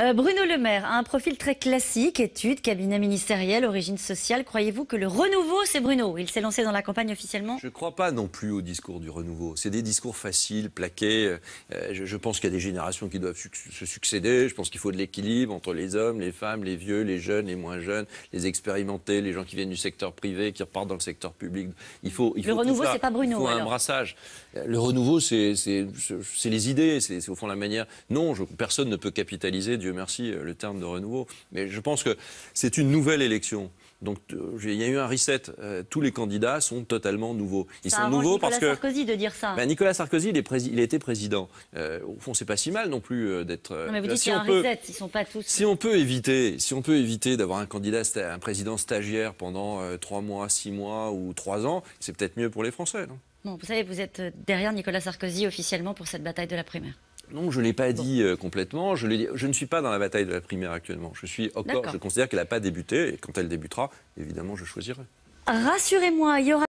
Euh, Bruno Le Maire a un profil très classique, études, cabinet ministériel, origine sociale. Croyez-vous que le renouveau, c'est Bruno Il s'est lancé dans la campagne officiellement Je ne crois pas non plus au discours du renouveau. C'est des discours faciles, plaqués. Euh, je, pense qu'il y a des générations qui doivent se succéder. Je pense qu'il faut de l'équilibre entre les hommes, les femmes, les vieux, les jeunes, les moins jeunes, les expérimentés, les gens qui viennent du secteur privé, qui repartent dans le secteur public. Il faut, il faut le renouveau, c'est pas Bruno. Il faut un brassage. Euh, le renouveau, c'est les idées, c'est au fond la manière. Non, personne ne peut capitaliser du Dieu merci, euh, le terme de renouveau. Mais je pense que c'est une nouvelle élection. Donc euh, il y a eu un reset. Euh, tous les candidats sont totalement nouveaux. Ils sont nouveaux parce que Sarkozy de dire ça. Ben, Nicolas Sarkozy, il, il était président. au fond, c'est pas si mal non plus d'être. mais vous dites si y a un reset, ils sont pas tous. Si on peut éviter, si on peut éviter d'avoir un candidat, un président stagiaire pendant trois mois, six mois ou trois ans, c'est peut-être mieux pour les Français. vous savez, vous êtes derrière Nicolas Sarkozy officiellement pour cette bataille de la primaire. Non, je ne l'ai pas dit euh, complètement. Je, je, ne suis pas dans la bataille de la primaire actuellement. Je suis encore, je considère qu'elle n'a pas débuté. Et quand elle débutera, évidemment, je choisirai. Rassurez-moi, il y aura.